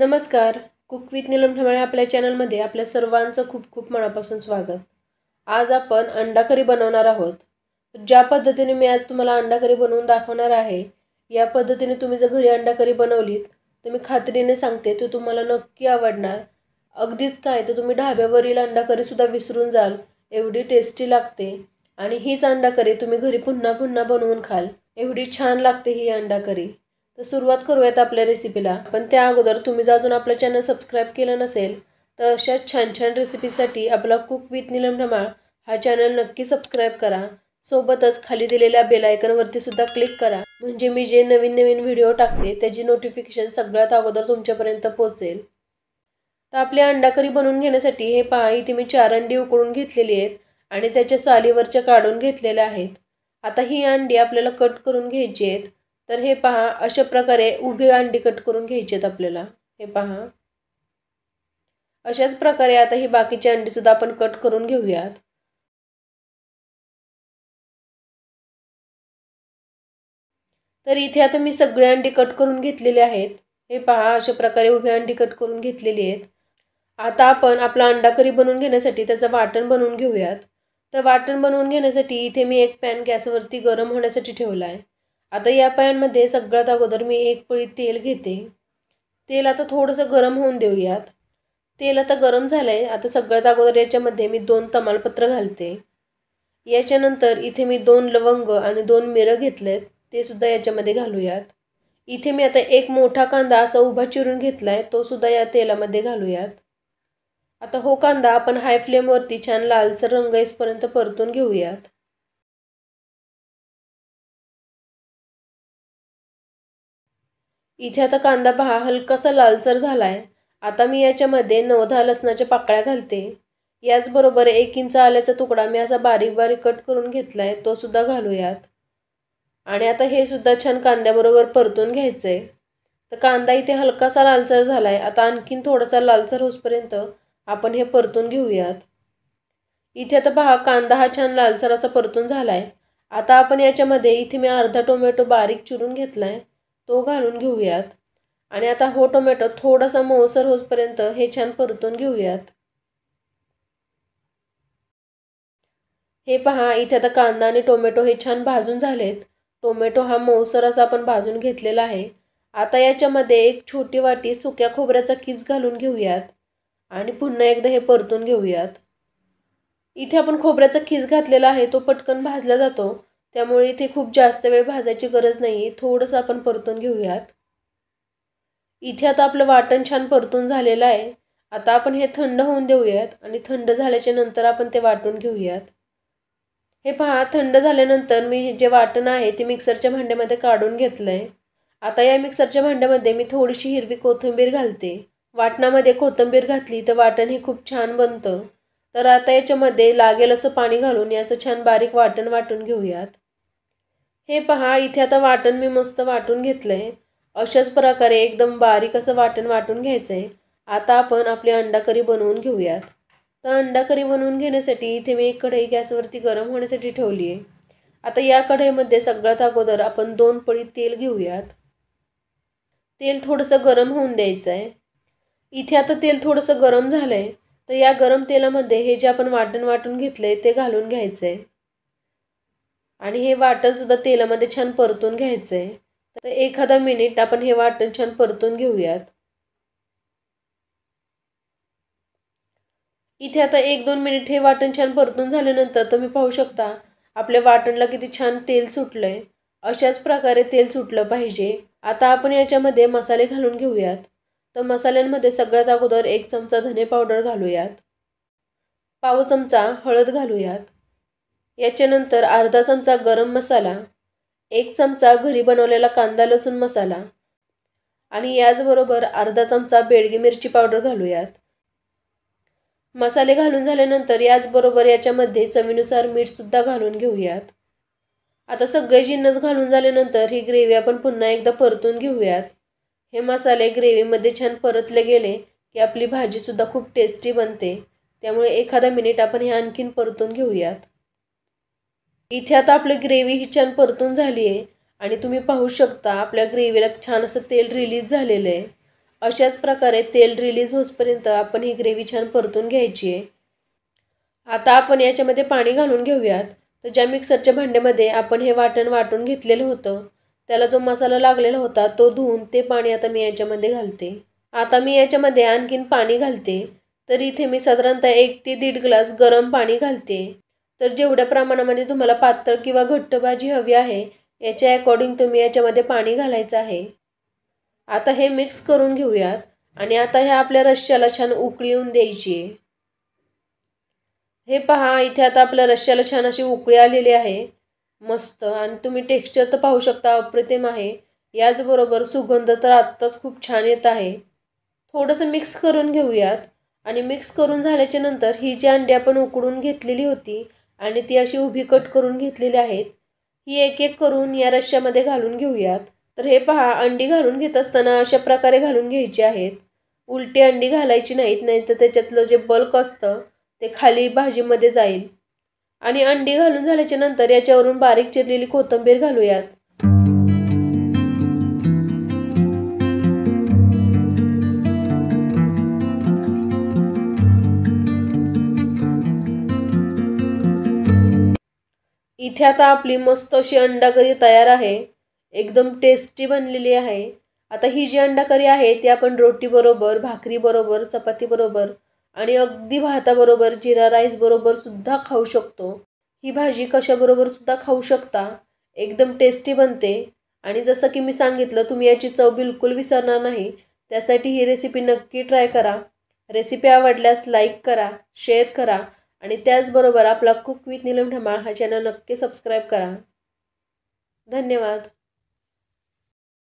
नमस्कार cook with Neelam ठमाळे आपल्या चॅनलमध्ये आपल्या सर्वांचं खूप खूप मनापासून स्वागत आज आपण अंडा करी बनवणार आहोत ज्या पद्धतीने मी आज तुम्हाला अंडा करी बनवून दाखवणार आहे या पद्धतीने तुम्ही जर घरी अंडा करी बनवलीत तर मी खात्रीने सांगते तो तुम्हाला नक्की आवडणार अगदीच काय तर तुम्ही ढाब्यावरील अंडा करीसुद्धा विसरून जाल एवढी टेस्टी लागते आणि हीच अंडा करी तुम्ही घरी पुन्हा पुन्हा बनवून खाल एवढी छान लागते ही अंडा करी तर सुरुवात करूयात आपल्या रेसिपीला पण त्या अगोदर तुम्ही जर अजून आपलं चॅनल सबस्क्राईब केलं नसेल तर अशाच छान छान रेसिपीसाठी आपला कुक विथ निलम ढमाळ हा चॅनल नक्की सबस्क्राईब करा सोबतच खाली दिलेल्या बेलायकनवरती सुद्धा क्लिक करा म्हणजे मी जे नवीन नवीन व्हिडिओ टाकते त्याची नोटिफिकेशन सगळ्यात अगोदर तुमच्यापर्यंत पोहोचेल तर आपली अंडाकरी बनवून घेण्यासाठी हे पहा इथे मी चार अंडी उकळून घेतलेली आहेत आणि त्याच्या सालीवरच्या काढून घेतलेल्या आहेत आता ही अंडी आपल्याला कट करून घ्यायची आहेत तर हे पहा अशा प्रकारे उभे अंडी कट करून आहेत आपल्याला हे पहा अशाच प्रकारे आता ही बाकीची अंडीसुद्धा आपण कट करून घेऊयात तर इथे आता मी सगळे अंडी कट करून घेतलेले आहेत हे पहा अशा प्रकारे उभे अंडी कट करून घेतलेली आहेत आता आपण आपला अंडा करी बनवून घेण्यासाठी त्याचं वाटण बनवून घेऊयात तर वाटण बनवून घेण्यासाठी इथे मी एक पॅन गॅसवरती गरम होण्यासाठी ठेवला आहे आता या पायांमध्ये सगळ्यात अगोदर मी एक पळी तेल घेते तेल आता थोडंसं गरम होऊन देऊयात तेल आता गरम झालं आहे आता सगळ्यात अगोदर याच्यामध्ये मी दोन तमालपत्र घालते याच्यानंतर इथे मी दोन लवंग आणि दोन मिरं घेतलेत ते सुद्धा याच्यामध्ये घालूयात इथे मी आता एक मोठा कांदा असा उभा चिरून घेतला आहे तो सुद्धा या तेलामध्ये घालूयात आता हो कांदा आपण हाय फ्लेमवरती छान लालसर रंग येसपर्यंत परतून घेऊयात इथे आता कांदा पहा हलकासा लालसर झाला आहे आता मी याच्यामध्ये नऊ दहा लसणाच्या पाकळ्या घालते याचबरोबर एक इंच आल्याचा तुकडा मी असा बारीक बारीक कट करून घेतला आहे तोसुद्धा घालूयात आणि आता हे सुद्धा छान कांद्याबरोबर परतून घ्यायचं आहे तर कांदा इथे हलकासा लालसर झाला आहे आता आणखीन थोडासा लालसर होसपर्यंत आपण हे परतून घेऊयात इथे आता पहा कांदा हा छान लालसराचा परतून झाला आहे आता आपण याच्यामध्ये इथे मी अर्धा टोमॅटो बारीक चिरून घेतला आहे तो घालून घेऊयात आणि आता हो टोमॅटो थोडासा मऊसर होसपर्यंत हे छान परतून घेऊयात हे पहा इथे आता कांदा आणि टोमॅटो हे छान भाजून झालेत टोमॅटो हा मऊसर असा आपण भाजून घेतलेला आहे आता याच्यामध्ये एक छोटी वाटी सुक्या खोबऱ्याचा किस घालून घेऊयात आणि पुन्हा एकदा हे परतून घेऊयात इथे आपण खोबऱ्याचा खीस घातलेला आहे तो पटकन भाजला जातो त्यामुळे इथे खूप जास्त वेळ भाजायची गरज नाही आहे थोडंसं आपण परतून घेऊयात इथे आता आपलं वाटण छान परतून झालेलं आहे आता आपण हे थंड होऊन देऊयात आणि थंड झाल्याच्या नंतर आपण ते वाटून घेऊयात हे पहा थंड झाल्यानंतर मी जे वाटण आहे ते मिक्सरच्या भांड्यामध्ये काढून घेतलं आहे आता या मिक्सरच्या भांड्यामध्ये मी थोडीशी हिरवी कोथिंबीर घालते वाटणामध्ये कोथिंबीर घातली तर वाटण हे खूप छान बनतं तर आता याच्यामध्ये लागेल असं पाणी घालून याचं छान बारीक वाटण वाटून घेऊयात हे पहा इथे आता वाटण मी मस्त वाटून घेतलं आहे अशाच प्रकारे एकदम बारीक असं वाटण वाटून घ्यायचं आहे आता आपण आपली अंडाकरी बनवून घेऊयात तर अंडाकरी बनवून घेण्यासाठी इथे मी एक कढई गॅसवरती गरम होण्यासाठी ठेवली आहे आता या कढईमध्ये सगळ्यात अगोदर आपण दोन पळी तेल घेऊयात तेल थोडंसं गरम होऊन द्यायचं आहे इथे आता तेल थोडंसं गरम झालं आहे तर या गरम तेलामध्ये हे जे आपण वाटण वाटून घेतलंय ते घालून घ्यायचं आहे आणि हे वाटण सुद्धा तेलामध्ये छान परतून घ्यायचं आहे तर एखादा मिनिट आपण हे वाटण छान परतून घेऊयात इथे आता एक दोन मिनिट हे वाटण छान परतून झाल्यानंतर तुम्ही पाहू शकता आपल्या वाटणला किती छान तेल सुटलंय अशाच प्रकारे तेल सुटलं पाहिजे आता आपण याच्यामध्ये मसाले घालून घेऊयात तर मसाल्यांमध्ये सगळ्यात अगोदर एक चमचा धने पावडर घालूयात पाव चमचा हळद घालूयात याच्यानंतर अर्धा चमचा गरम मसाला एक चमचा घरी बनवलेला कांदा लसूण मसाला आणि याचबरोबर अर्धा चमचा बेडगी मिरची पावडर घालूयात मसाले घालून झाल्यानंतर याचबरोबर याच्यामध्ये चवीनुसार मीठसुद्धा घालून घेऊयात आता सगळे जिन्नस घालून झाल्यानंतर ही ग्रेव्ही आपण पुन्हा एकदा परतून घेऊयात हे मसाले ग्रेव्हीमध्ये छान परतले गेले की आपली भाजीसुद्धा खूप टेस्टी बनते त्यामुळे एखादा मिनिट आपण हे आणखीन परतून घेऊयात इथे आता आपली ग्रेव्ही ही छान परतून झाली आहे आणि तुम्ही पाहू शकता आपल्या ग्रेव्हीला छान असं तेल रिलीज झालेलं आहे अशाच प्रकारे तेल रिलीज होसपर्यंत आपण ही ग्रेव्ही छान परतून घ्यायची आहे आता आपण याच्यामध्ये पाणी घालून घेऊयात तर ज्या मिक्सरच्या भांड्यामध्ये आपण हे वाटण वाटून घेतलेलं होतं त्याला जो मसाला लागलेला होता तो धुवून ते पाणी आता मी याच्यामध्ये घालते आता मी याच्यामध्ये आणखीन पाणी घालते तर इथे मी साधारणतः एक ते दीड ग्लास गरम पाणी घालते तर जेवढ्या प्रमाणामध्ये तुम्हाला पातळ किंवा घट्ट भाजी हवी आहे याच्या अकॉर्डिंग तुम्ही याच्यामध्ये पाणी घालायचं आहे आता हे मिक्स करून घेऊयात आणि आता ह्या आपल्या रश्श्याला छान उकळी येऊन द्यायची हे पहा इथे आता आपल्या रश्श्याला छान अशी उकळी आलेली आहे मस्त आणि तुम्ही टेक्स्चर तर पाहू शकता अप्रतिम आहे याचबरोबर सुगंध तर आत्ताच खूप छान येत आहे थोडंसं मिक्स करून घेऊयात आणि मिक्स करून झाल्याच्या नंतर ही जी अंडी आपण उकडून घेतलेली होती आणि ती अशी उभी कट करून घेतलेली आहेत ही एक एक करून या रश्श्यामध्ये घालून घेऊयात तर हे पहा अंडी घालून घेत असताना अशा प्रकारे घालून घ्यायची आहेत उलटी अंडी घालायची नाहीत नाही तर त्याच्यातलं जे बल्क असतं ते खाली भाजीमध्ये जाईल आणि अंडी घालून झाल्याच्या नंतर याच्यावरून बारीक चिरलेली कोथंबीर घालूयात इथे आता आपली मस्त अशी अंडाकरी तयार आहे एकदम टेस्टी बनलेली आहे आता ही जी अंडाकरी आहे ती आपण रोटी बरोबर भाकरी बरोबर चपाती बरोबर आणि अगदी भाताबरोबर जिरा राईस बरोबर सुद्धा खाऊ शकतो ही भाजी कशाबरोबर सुद्धा खाऊ शकता एकदम टेस्टी बनते आणि जसं की मी सांगितलं तुम्ही याची चव बिलकुल विसरणार नाही त्यासाठी ही रेसिपी नक्की ट्राय करा रेसिपी आवडल्यास लाईक करा शेअर करा आणि त्याचबरोबर आपला कुक विथ निलम ढमाळ हा चॅनल नक्की सबस्क्राईब करा धन्यवाद